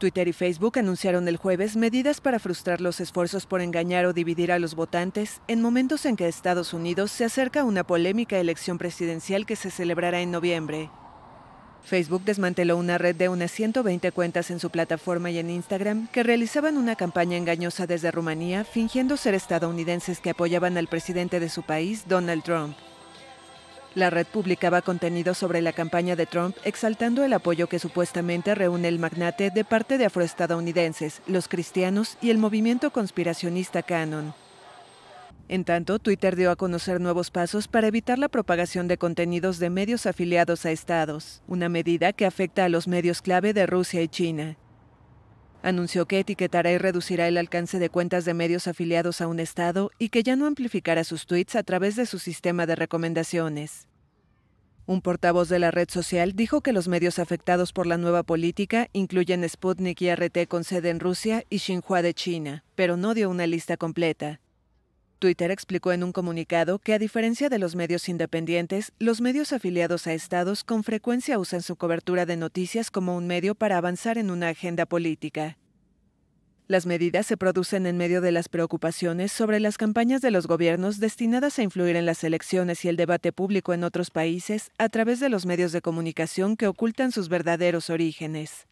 Twitter y Facebook anunciaron el jueves medidas para frustrar los esfuerzos por engañar o dividir a los votantes en momentos en que Estados Unidos se acerca a una polémica elección presidencial que se celebrará en noviembre. Facebook desmanteló una red de unas 120 cuentas en su plataforma y en Instagram que realizaban una campaña engañosa desde Rumanía fingiendo ser estadounidenses que apoyaban al presidente de su país, Donald Trump. La red publicaba contenido sobre la campaña de Trump, exaltando el apoyo que supuestamente reúne el magnate de parte de afroestadounidenses, los cristianos y el movimiento conspiracionista Canon. En tanto, Twitter dio a conocer nuevos pasos para evitar la propagación de contenidos de medios afiliados a estados, una medida que afecta a los medios clave de Rusia y China. Anunció que etiquetará y reducirá el alcance de cuentas de medios afiliados a un Estado y que ya no amplificará sus tweets a través de su sistema de recomendaciones. Un portavoz de la red social dijo que los medios afectados por la nueva política incluyen Sputnik y RT con sede en Rusia y Xinhua de China, pero no dio una lista completa. Twitter explicó en un comunicado que a diferencia de los medios independientes, los medios afiliados a estados con frecuencia usan su cobertura de noticias como un medio para avanzar en una agenda política. Las medidas se producen en medio de las preocupaciones sobre las campañas de los gobiernos destinadas a influir en las elecciones y el debate público en otros países a través de los medios de comunicación que ocultan sus verdaderos orígenes.